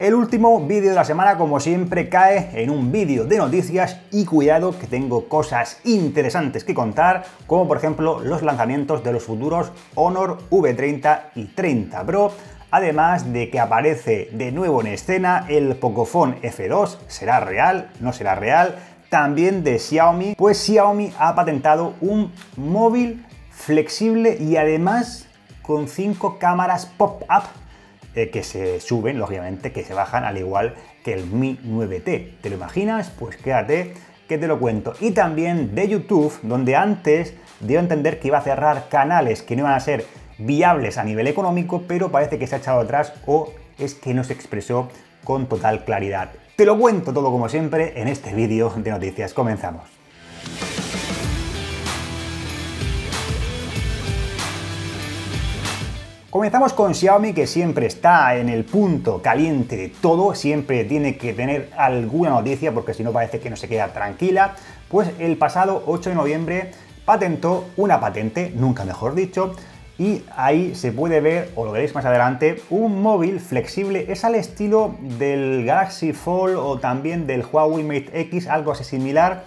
El último vídeo de la semana, como siempre, cae en un vídeo de noticias y cuidado que tengo cosas interesantes que contar, como por ejemplo los lanzamientos de los futuros Honor V30 y 30 Pro, además de que aparece de nuevo en escena el Pocophone F2, ¿será real? ¿No será real? También de Xiaomi, pues Xiaomi ha patentado un móvil flexible y además con 5 cámaras pop-up eh, que se suben, lógicamente, que se bajan, al igual que el Mi 9T. ¿Te lo imaginas? Pues quédate que te lo cuento. Y también de YouTube, donde antes dio a entender que iba a cerrar canales que no iban a ser viables a nivel económico, pero parece que se ha echado atrás o es que no se expresó con total claridad. Te lo cuento todo como siempre en este vídeo de noticias. Comenzamos. Comenzamos con Xiaomi que siempre está en el punto caliente de todo, siempre tiene que tener alguna noticia porque si no parece que no se queda tranquila, pues el pasado 8 de noviembre patentó una patente, nunca mejor dicho, y ahí se puede ver, o lo veréis más adelante, un móvil flexible, es al estilo del Galaxy Fold o también del Huawei Mate X, algo así similar,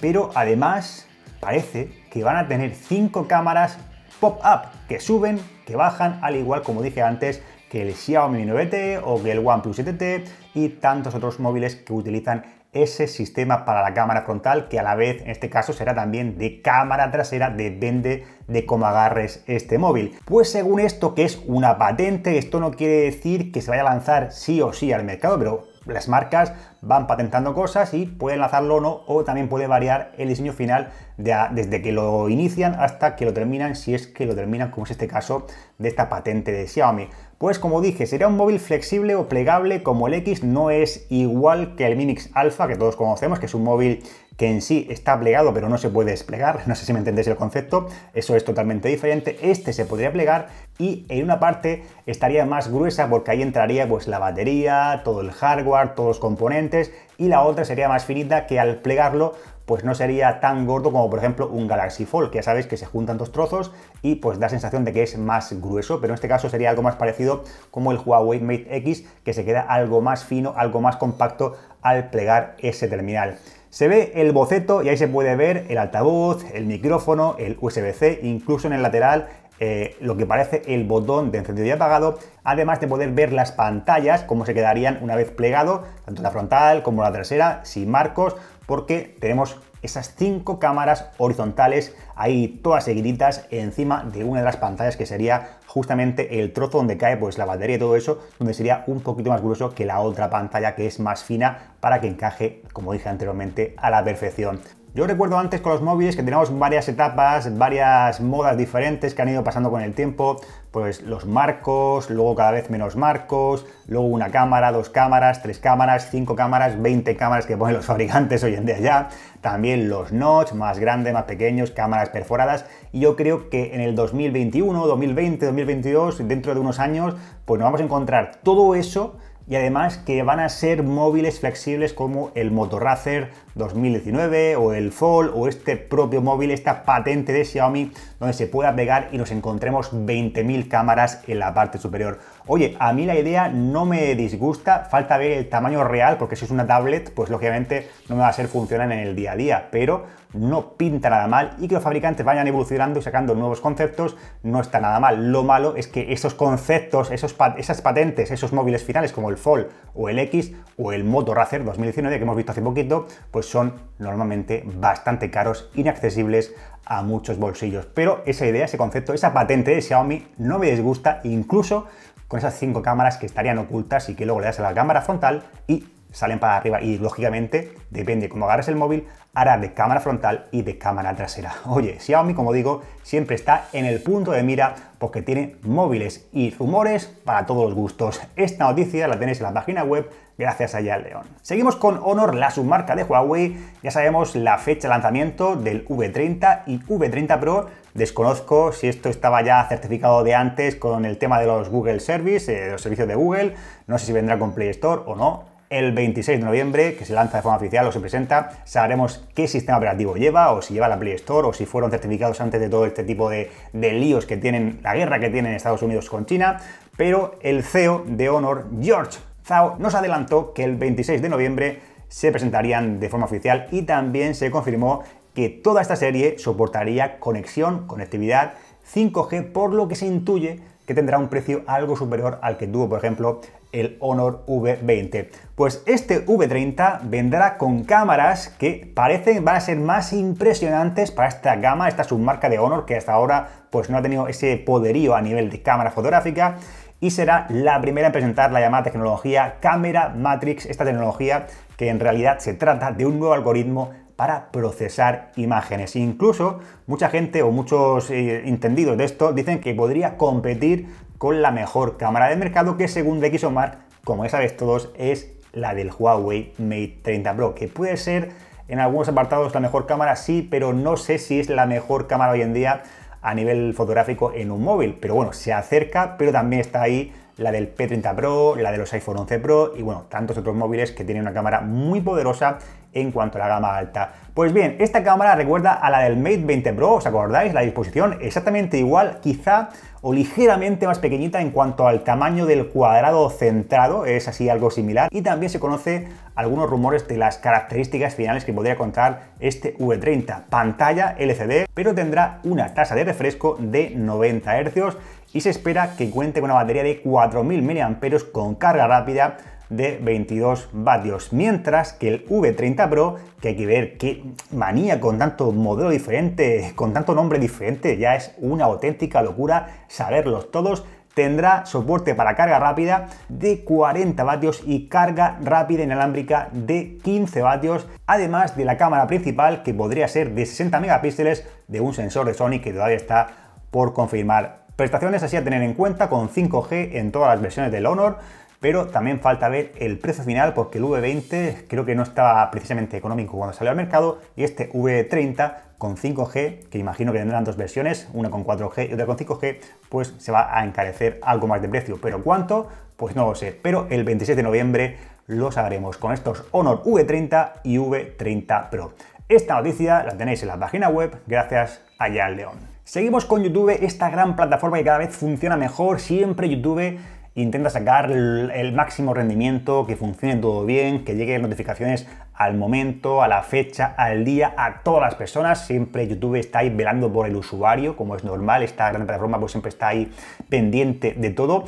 pero además parece que van a tener 5 cámaras pop-up que suben, que bajan, al igual como dije antes que el Xiaomi 9T o que el OnePlus 7T y tantos otros móviles que utilizan ese sistema para la cámara frontal que a la vez en este caso será también de cámara trasera depende de cómo agarres este móvil pues según esto que es una patente esto no quiere decir que se vaya a lanzar sí o sí al mercado pero las marcas van patentando cosas y pueden lanzarlo o no, o también puede variar el diseño final desde que lo inician hasta que lo terminan, si es que lo terminan, como es este caso de esta patente de Xiaomi. Pues como dije, sería un móvil flexible o plegable como el X, no es igual que el Minix Alpha que todos conocemos, que es un móvil que en sí está plegado pero no se puede desplegar, no sé si me entendéis el concepto, eso es totalmente diferente, este se podría plegar y en una parte estaría más gruesa porque ahí entraría pues la batería, todo el hardware, todos los componentes y la otra sería más finita que al plegarlo pues no sería tan gordo como por ejemplo un Galaxy Fold, que ya sabéis que se juntan dos trozos y pues da sensación de que es más grueso, pero en este caso sería algo más parecido como el Huawei Mate X, que se queda algo más fino, algo más compacto al plegar ese terminal. Se ve el boceto y ahí se puede ver el altavoz, el micrófono, el USB-C, incluso en el lateral eh, lo que parece el botón de encendido y apagado, además de poder ver las pantallas, cómo se quedarían una vez plegado, tanto la frontal como la trasera, sin marcos, porque tenemos esas cinco cámaras horizontales ahí todas seguiditas encima de una de las pantallas que sería justamente el trozo donde cae pues la batería y todo eso, donde sería un poquito más grueso que la otra pantalla que es más fina para que encaje, como dije anteriormente, a la perfección. Yo recuerdo antes con los móviles que teníamos varias etapas, varias modas diferentes que han ido pasando con el tiempo, pues los marcos, luego cada vez menos marcos, luego una cámara, dos cámaras, tres cámaras, cinco cámaras, 20 cámaras que ponen los fabricantes hoy en día ya, también los notch, más grandes, más pequeños, cámaras perforadas, y yo creo que en el 2021, 2020, 2022, dentro de unos años, pues nos vamos a encontrar todo eso y además que van a ser móviles flexibles como el Motorracer 2019 o el Fall o este propio móvil, esta patente de Xiaomi donde se pueda pegar y nos encontremos 20.000 cámaras en la parte superior. Oye, a mí la idea no me disgusta, falta ver el tamaño real porque si es una tablet pues lógicamente no me va a ser funcional en el día a día, pero no pinta nada mal y que los fabricantes vayan evolucionando y sacando nuevos conceptos no está nada mal. Lo malo es que esos conceptos, esos esas patentes, esos móviles finales como el Fold o el X o el Moto Racer 2019 que hemos visto hace poquito, pues son normalmente bastante caros, inaccesibles a muchos bolsillos. Pero esa idea, ese concepto, esa patente de Xiaomi no me disgusta, incluso con esas cinco cámaras que estarían ocultas y que luego le das a la cámara frontal y salen para arriba y lógicamente, depende cómo agarres el móvil, hará de cámara frontal y de cámara trasera. Oye, Xiaomi, como digo, siempre está en el punto de mira porque tiene móviles y rumores para todos los gustos. Esta noticia la tenéis en la página web gracias a ya León. Seguimos con Honor, la submarca de Huawei. Ya sabemos la fecha de lanzamiento del V30 y V30 Pro. Desconozco si esto estaba ya certificado de antes con el tema de los Google Service, eh, los servicios de Google. No sé si vendrá con Play Store o no el 26 de noviembre, que se lanza de forma oficial o se presenta, sabremos qué sistema operativo lleva, o si lleva la Play Store, o si fueron certificados antes de todo este tipo de, líos que tienen, la guerra que tienen Estados Unidos con China, pero el CEO de Honor, George Zhao, nos adelantó que el 26 de noviembre se presentarían de forma oficial y también se confirmó que toda esta serie soportaría conexión, conectividad, 5G, por lo que se intuye que tendrá un precio algo superior al que tuvo, por ejemplo, el Honor V20. Pues este V30 vendrá con cámaras que parecen van a ser más impresionantes para esta gama, esta submarca de Honor que hasta ahora pues no ha tenido ese poderío a nivel de cámara fotográfica y será la primera en presentar la llamada tecnología Cámara Matrix, esta tecnología que en realidad se trata de un nuevo algoritmo para procesar imágenes. Incluso mucha gente o muchos eh, entendidos de esto dicen que podría competir con la mejor cámara de mercado que según DxOMark, como ya sabéis todos, es la del Huawei Mate 30 Pro, que puede ser en algunos apartados la mejor cámara, sí, pero no sé si es la mejor cámara hoy en día a nivel fotográfico en un móvil. Pero bueno, se acerca, pero también está ahí la del P30 Pro, la de los iPhone 11 Pro y bueno, tantos otros móviles que tienen una cámara muy poderosa en cuanto a la gama alta. Pues bien, esta cámara recuerda a la del Mate 20 Pro, ¿os acordáis? La disposición exactamente igual, quizá o ligeramente más pequeñita en cuanto al tamaño del cuadrado centrado, es así algo similar. Y también se conoce algunos rumores de las características finales que podría contar este V30. Pantalla LCD, pero tendrá una tasa de refresco de 90 Hz y se espera que cuente con una batería de 4.000 mAh con carga rápida de 22 vatios, mientras que el V30 Pro, que hay que ver qué manía con tanto modelo diferente, con tanto nombre diferente, ya es una auténtica locura saberlos todos, tendrá soporte para carga rápida de 40 vatios y carga rápida inalámbrica de 15 vatios, además de la cámara principal que podría ser de 60 megapíxeles de un sensor de Sony que todavía está por confirmar. Prestaciones así a tener en cuenta con 5G en todas las versiones del Honor, pero también falta ver el precio final porque el V20 creo que no estaba precisamente económico cuando salió al mercado y este V30 con 5G, que imagino que tendrán dos versiones, una con 4G y otra con 5G, pues se va a encarecer algo más de precio. ¿Pero cuánto? Pues no lo sé, pero el 26 de noviembre lo sabremos con estos Honor V30 y V30 Pro. Esta noticia la tenéis en la página web gracias a León. Seguimos con YouTube, esta gran plataforma que cada vez funciona mejor. Siempre YouTube intenta sacar el máximo rendimiento, que funcione todo bien, que lleguen notificaciones al momento, a la fecha, al día, a todas las personas. Siempre YouTube está ahí velando por el usuario, como es normal, esta gran plataforma pues siempre está ahí pendiente de todo.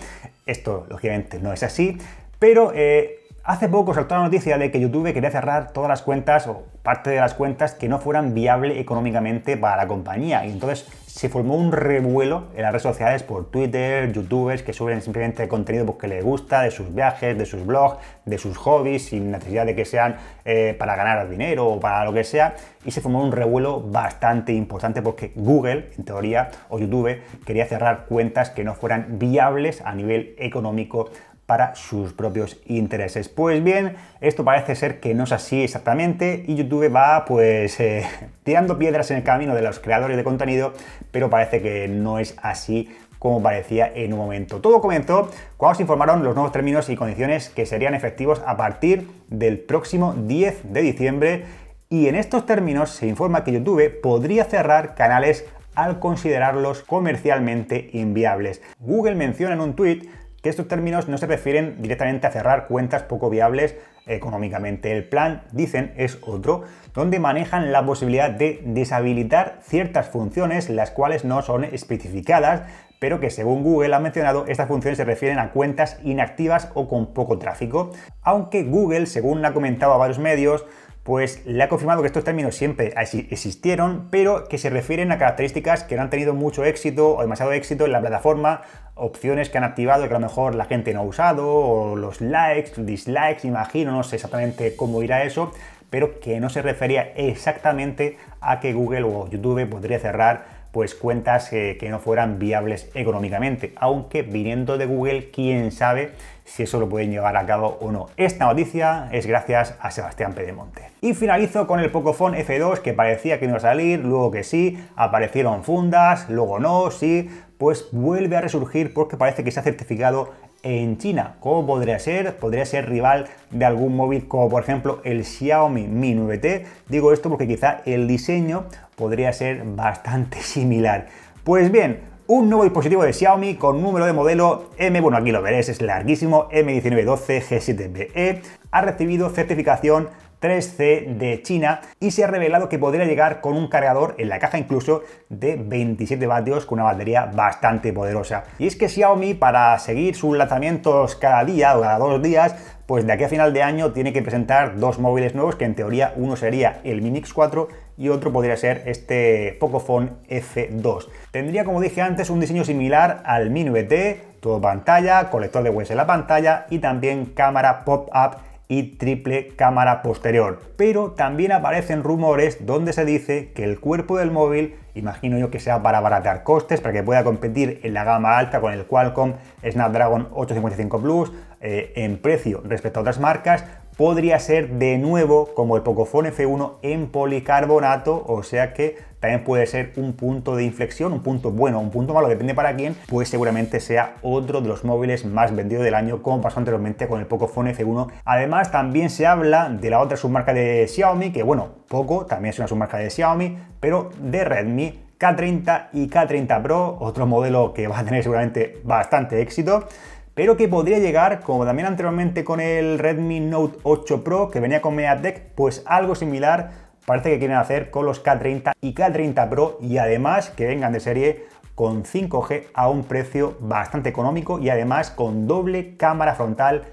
Esto, lógicamente, no es así, pero... Eh, Hace poco saltó la noticia de que YouTube quería cerrar todas las cuentas o parte de las cuentas que no fueran viables económicamente para la compañía. Y entonces se formó un revuelo en las redes sociales por Twitter, youtubers que suben simplemente contenido porque pues, les gusta, de sus viajes, de sus blogs, de sus hobbies, sin necesidad de que sean eh, para ganar dinero o para lo que sea. Y se formó un revuelo bastante importante porque Google, en teoría, o YouTube, quería cerrar cuentas que no fueran viables a nivel económico para sus propios intereses. Pues bien, esto parece ser que no es así exactamente y YouTube va pues eh, tirando piedras en el camino de los creadores de contenido, pero parece que no es así como parecía en un momento. Todo comenzó cuando se informaron los nuevos términos y condiciones que serían efectivos a partir del próximo 10 de diciembre y en estos términos se informa que YouTube podría cerrar canales al considerarlos comercialmente inviables. Google menciona en un tweet que estos términos no se refieren directamente a cerrar cuentas poco viables económicamente. El plan, dicen, es otro, donde manejan la posibilidad de deshabilitar ciertas funciones, las cuales no son especificadas, pero que según Google ha mencionado, estas funciones se refieren a cuentas inactivas o con poco tráfico. Aunque Google, según ha comentado a varios medios, pues le ha confirmado que estos términos siempre existieron, pero que se refieren a características que no han tenido mucho éxito o demasiado éxito en la plataforma, opciones que han activado y que a lo mejor la gente no ha usado, o los likes, dislikes, imagino, no sé exactamente cómo irá eso, pero que no se refería exactamente a que Google o YouTube podría cerrar pues cuentas eh, que no fueran viables económicamente, aunque viniendo de Google, quién sabe si eso lo pueden llevar a cabo o no. Esta noticia es gracias a Sebastián Pedemonte. Y finalizo con el Pocophone F2 que parecía que no iba a salir, luego que sí, aparecieron fundas, luego no, sí, pues vuelve a resurgir porque parece que se ha certificado en China. ¿Cómo podría ser? Podría ser rival de algún móvil como por ejemplo el Xiaomi Mi 9T. Digo esto porque quizá el diseño podría ser bastante similar. Pues bien, un nuevo dispositivo de Xiaomi con número de modelo M, bueno aquí lo veréis, es larguísimo, M1912G7BE, e, ha recibido certificación 3C de China y se ha revelado que podría llegar con un cargador en la caja incluso de 27 vatios con una batería bastante poderosa. Y es que Xiaomi para seguir sus lanzamientos cada día o cada dos días pues de aquí a final de año tiene que presentar dos móviles nuevos que en teoría uno sería el Mi Mix 4 y otro podría ser este Pocophone F2. Tendría, como dije antes, un diseño similar al 9T todo pantalla, colector de huesos en la pantalla y también cámara pop-up y triple cámara posterior. Pero también aparecen rumores donde se dice que el cuerpo del móvil, imagino yo que sea para abaratar costes, para que pueda competir en la gama alta con el Qualcomm Snapdragon 855 Plus eh, en precio respecto a otras marcas, podría ser de nuevo como el Pocophone F1 en policarbonato, o sea que también puede ser un punto de inflexión, un punto bueno, un punto malo, depende para quién, pues seguramente sea otro de los móviles más vendidos del año, como pasó anteriormente con el Pocophone F1. Además, también se habla de la otra submarca de Xiaomi, que bueno, Poco también es una submarca de Xiaomi, pero de Redmi, K30 y K30 Pro, otro modelo que va a tener seguramente bastante éxito pero que podría llegar, como también anteriormente con el Redmi Note 8 Pro que venía con MediaTek, pues algo similar parece que quieren hacer con los K30 y K30 Pro y además que vengan de serie con 5G a un precio bastante económico y además con doble cámara frontal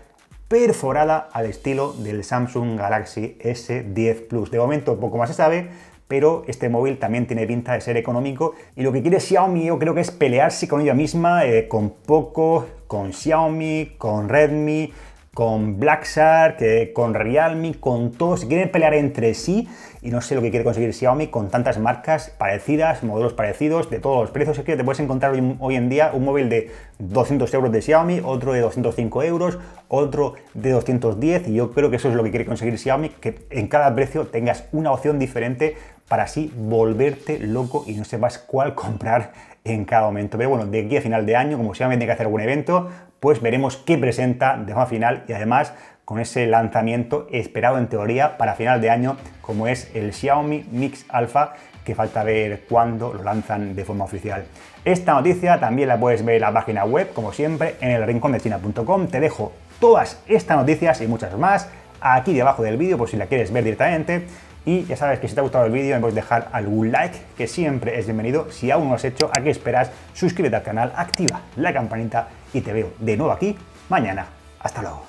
perforada al estilo del Samsung Galaxy S10 Plus. De momento poco más se sabe, pero este móvil también tiene pinta de ser económico y lo que quiere Xiaomi yo creo que es pelearse con ella misma, eh, con Poco, con Xiaomi, con Redmi, con Black Shark, con Realme, con todos. quieren pelear entre sí y no sé lo que quiere conseguir Xiaomi con tantas marcas parecidas, modelos parecidos, de todos los precios. Es que te puedes encontrar hoy, en día un móvil de 200 euros de Xiaomi, otro de 205 euros, otro de 210 y yo creo que eso es lo que quiere conseguir Xiaomi, que en cada precio tengas una opción diferente para así volverte loco y no sepas cuál comprar en cada momento. Pero bueno, de aquí a final de año, como Xiaomi tiene que hacer algún evento, pues veremos qué presenta de forma final y además con ese lanzamiento esperado en teoría para final de año como es el Xiaomi Mix Alpha que falta ver cuándo lo lanzan de forma oficial. Esta noticia también la puedes ver en la página web, como siempre, en el rincón de china.com Te dejo todas estas noticias y muchas más aquí debajo del vídeo por si la quieres ver directamente. Y ya sabes que si te ha gustado el vídeo me puedes dejar algún like, que siempre es bienvenido. Si aún no lo has hecho, ¿a qué esperas? Suscríbete al canal, activa la campanita y te veo de nuevo aquí mañana. Hasta luego.